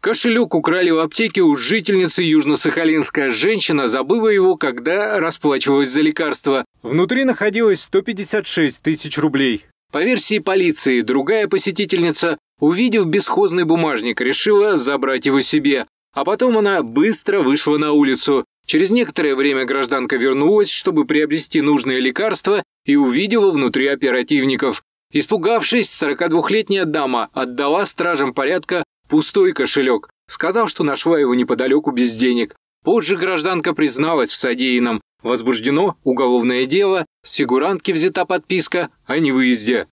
Кошелек украли в аптеке у жительницы южно-сахалинская женщина, забыла его, когда расплачивалась за лекарство. Внутри находилось 156 тысяч рублей. По версии полиции, другая посетительница, увидев бесхозный бумажник, решила забрать его себе. А потом она быстро вышла на улицу. Через некоторое время гражданка вернулась, чтобы приобрести нужные лекарства и увидела внутри оперативников. Испугавшись, 42-летняя дама отдала стражам порядка пустой кошелек, сказал, что нашла его неподалеку без денег. Позже гражданка призналась в содеянном. Возбуждено уголовное дело, с фигурантки взята подписка о невыезде.